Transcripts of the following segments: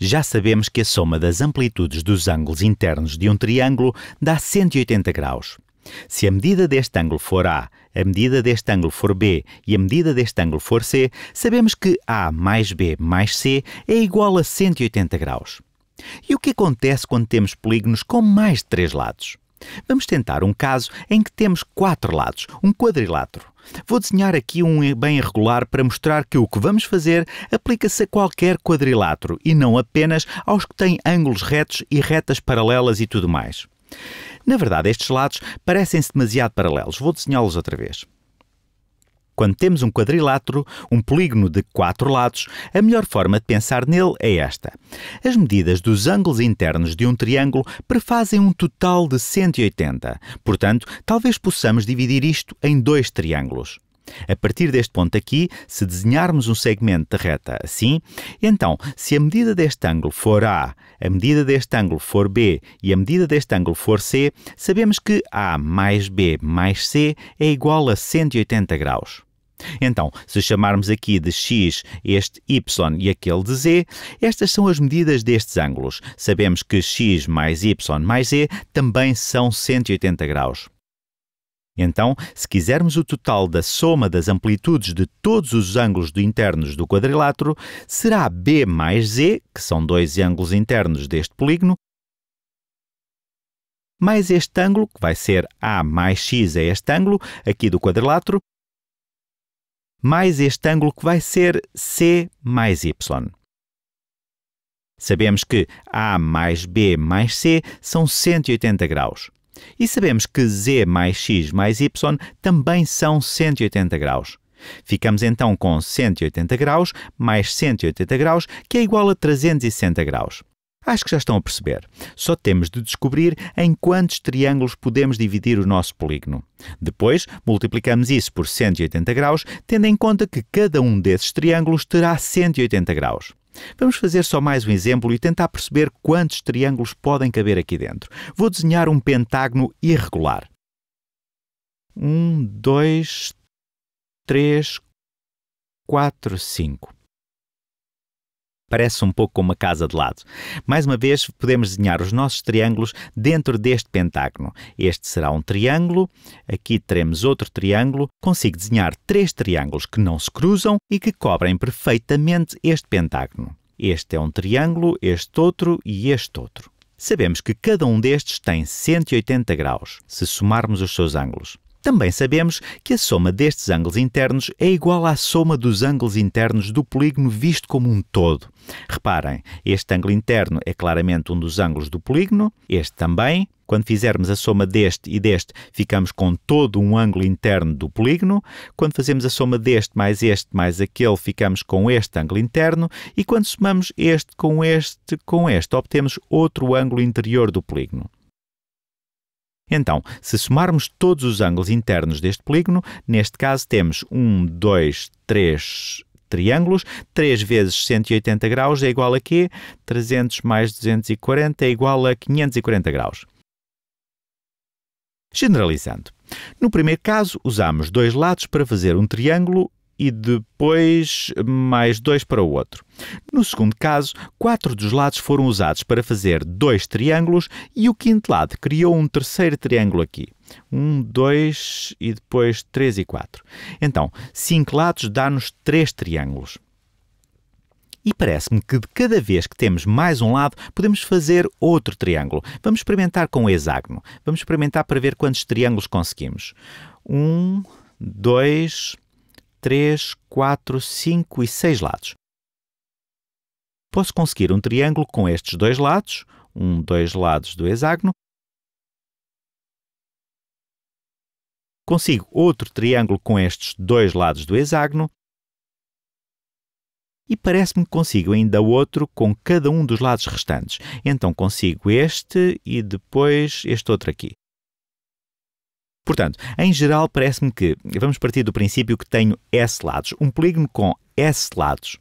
Já sabemos que a soma das amplitudes dos ângulos internos de um triângulo dá 180 graus. Se a medida deste ângulo for A, a medida deste ângulo for B e a medida deste ângulo for C, sabemos que A mais B mais C é igual a 180 graus. E o que acontece quando temos polígonos com mais de três lados? Vamos tentar um caso em que temos quatro lados, um quadrilátero. Vou desenhar aqui um bem irregular para mostrar que o que vamos fazer aplica-se a qualquer quadrilátero e não apenas aos que têm ângulos retos e retas paralelas e tudo mais. Na verdade, estes lados parecem-se demasiado paralelos. Vou desenhá-los outra vez. Quando temos um quadrilátero, um polígono de quatro lados, a melhor forma de pensar nele é esta. As medidas dos ângulos internos de um triângulo prefazem um total de 180. Portanto, talvez possamos dividir isto em dois triângulos. A partir deste ponto aqui, se desenharmos um segmento de reta assim, então, se a medida deste ângulo for A, a medida deste ângulo for B e a medida deste ângulo for C, sabemos que A mais B mais C é igual a 180 graus. Então, se chamarmos aqui de x este y e aquele de z, estas são as medidas destes ângulos. Sabemos que x mais y mais z também são 180 graus. Então, se quisermos o total da soma das amplitudes de todos os ângulos internos do quadrilátero, será b mais z, que são dois ângulos internos deste polígono, mais este ângulo, que vai ser a mais x a este ângulo, aqui do quadrilátero, mais este ângulo que vai ser C mais Y. Sabemos que A mais B mais C são 180 graus. E sabemos que Z mais X mais Y também são 180 graus. Ficamos então com 180 graus mais 180 graus, que é igual a 360 graus. Acho que já estão a perceber. Só temos de descobrir em quantos triângulos podemos dividir o nosso polígono. Depois, multiplicamos isso por 180 graus, tendo em conta que cada um desses triângulos terá 180 graus. Vamos fazer só mais um exemplo e tentar perceber quantos triângulos podem caber aqui dentro. Vou desenhar um pentágono irregular. 1, 2, 3, 4, 5. Parece um pouco como uma casa de lado. Mais uma vez, podemos desenhar os nossos triângulos dentro deste pentágono. Este será um triângulo, aqui teremos outro triângulo. Consigo desenhar três triângulos que não se cruzam e que cobrem perfeitamente este pentágono. Este é um triângulo, este outro e este outro. Sabemos que cada um destes tem 180 graus, se somarmos os seus ângulos. Também sabemos que a soma destes ângulos internos é igual à soma dos ângulos internos do polígono visto como um todo. Reparem, este ângulo interno é claramente um dos ângulos do polígono, este também. Quando fizermos a soma deste e deste, ficamos com todo um ângulo interno do polígono. Quando fazemos a soma deste mais este mais aquele, ficamos com este ângulo interno. E quando somamos este com este com este, obtemos outro ângulo interior do polígono. Então, se somarmos todos os ângulos internos deste polígono, neste caso temos 1, 2, 3 triângulos, 3 vezes 180 graus é igual a quê? 300 mais 240 é igual a 540 graus. Generalizando. No primeiro caso, usamos dois lados para fazer um triângulo e depois mais dois para o outro. No segundo caso, quatro dos lados foram usados para fazer dois triângulos e o quinto lado criou um terceiro triângulo aqui. Um, dois e depois três e quatro. Então, cinco lados dá-nos três triângulos. E parece-me que de cada vez que temos mais um lado, podemos fazer outro triângulo. Vamos experimentar com o hexágono. Vamos experimentar para ver quantos triângulos conseguimos. Um, dois, 3, 4, 5 e 6 lados. Posso conseguir um triângulo com estes dois lados, um dois lados do hexágono. Consigo outro triângulo com estes dois lados do hexágono. E parece-me que consigo ainda outro com cada um dos lados restantes. Então consigo este e depois este outro aqui. Portanto, em geral, parece-me que vamos partir do princípio que tenho S lados. Um polígono com S lados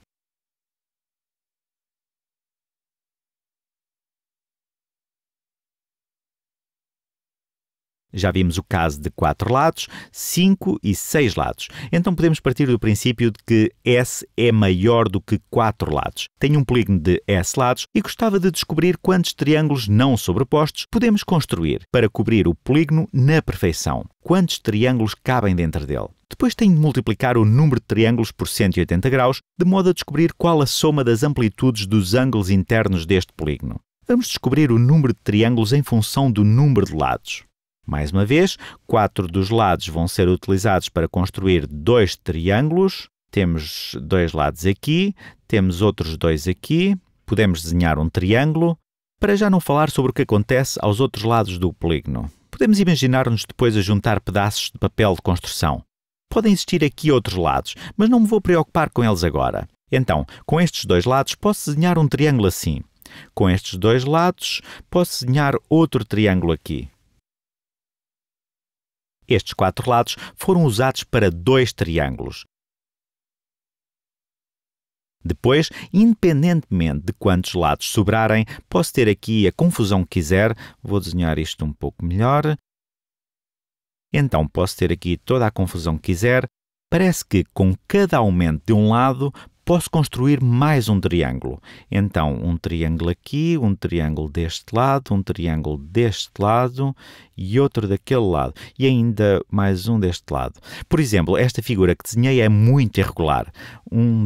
Já vimos o caso de quatro lados, cinco e seis lados. Então podemos partir do princípio de que S é maior do que quatro lados. Tenho um polígono de S lados e gostava de descobrir quantos triângulos não sobrepostos podemos construir para cobrir o polígono na perfeição. Quantos triângulos cabem dentro dele? Depois tenho de multiplicar o número de triângulos por 180 graus, de modo a descobrir qual a soma das amplitudes dos ângulos internos deste polígono. Vamos descobrir o número de triângulos em função do número de lados. Mais uma vez, quatro dos lados vão ser utilizados para construir dois triângulos. Temos dois lados aqui, temos outros dois aqui. Podemos desenhar um triângulo. Para já não falar sobre o que acontece aos outros lados do polígono. Podemos imaginar-nos depois a juntar pedaços de papel de construção. Podem existir aqui outros lados, mas não me vou preocupar com eles agora. Então, com estes dois lados, posso desenhar um triângulo assim. Com estes dois lados, posso desenhar outro triângulo aqui. Estes quatro lados foram usados para dois triângulos. Depois, independentemente de quantos lados sobrarem, posso ter aqui a confusão que quiser. Vou desenhar isto um pouco melhor. Então, posso ter aqui toda a confusão que quiser. Parece que com cada aumento de um lado posso construir mais um triângulo. Então, um triângulo aqui, um triângulo deste lado, um triângulo deste lado e outro daquele lado. E ainda mais um deste lado. Por exemplo, esta figura que desenhei é muito irregular.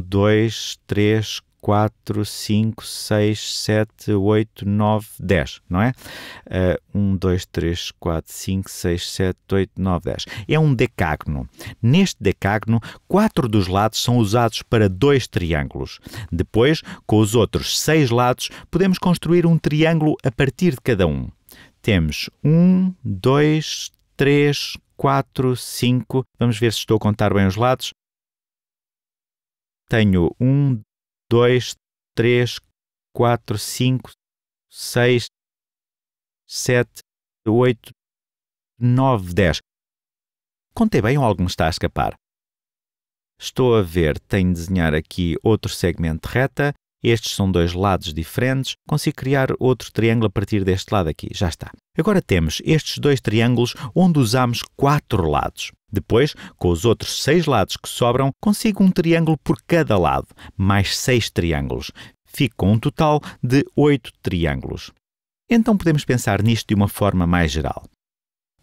dois, três, quatro. 4, 5, 6, 7, 8, 9, 10, não é? Uh, 1, 2, 3, 4, 5, 6, 7, 8, 9, 10. É um decágono. Neste decágono, 4 dos lados são usados para dois triângulos. Depois, com os outros 6 lados, podemos construir um triângulo a partir de cada um. Temos 1, 2, 3, 4, 5. Vamos ver se estou a contar bem os lados. Tenho 1, 2, 3, 4, 5, 6, 7, 8, 9, 10. Contei bem ou algo me está a escapar? Estou a ver, tenho de desenhar aqui outro segmento de reta. Estes são dois lados diferentes. Consigo criar outro triângulo a partir deste lado aqui. Já está. Agora temos estes dois triângulos onde usamos quatro lados. Depois, com os outros seis lados que sobram, consigo um triângulo por cada lado, mais seis triângulos. com um total de oito triângulos. Então podemos pensar nisto de uma forma mais geral.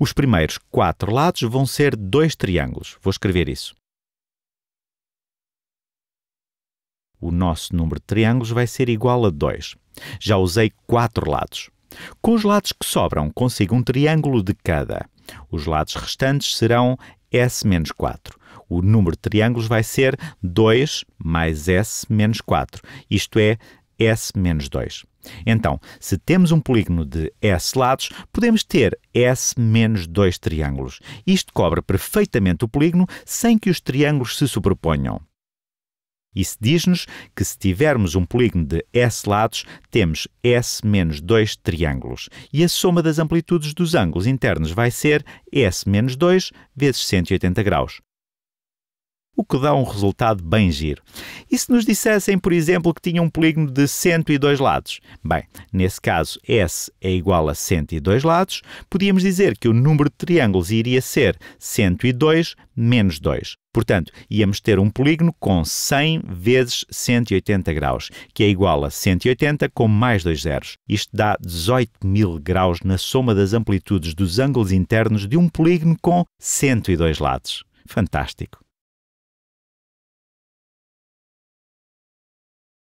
Os primeiros quatro lados vão ser dois triângulos. Vou escrever isso. O nosso número de triângulos vai ser igual a 2. Já usei quatro lados. Com os lados que sobram, consigo um triângulo de cada. Os lados restantes serão S menos 4. O número de triângulos vai ser 2 mais S menos 4, isto é, S menos 2. Então, se temos um polígono de S lados, podemos ter S menos 2 triângulos. Isto cobre perfeitamente o polígono sem que os triângulos se sobreponham. Isso diz-nos que se tivermos um polígono de S lados, temos S menos dois triângulos. E a soma das amplitudes dos ângulos internos vai ser S menos 2 vezes 180 graus o que dá um resultado bem giro. E se nos dissessem, por exemplo, que tinha um polígono de 102 lados? Bem, nesse caso S é igual a 102 lados, podíamos dizer que o número de triângulos iria ser 102 menos 2. Portanto, íamos ter um polígono com 100 vezes 180 graus, que é igual a 180 com mais dois zeros. Isto dá 18 mil graus na soma das amplitudes dos ângulos internos de um polígono com 102 lados. Fantástico!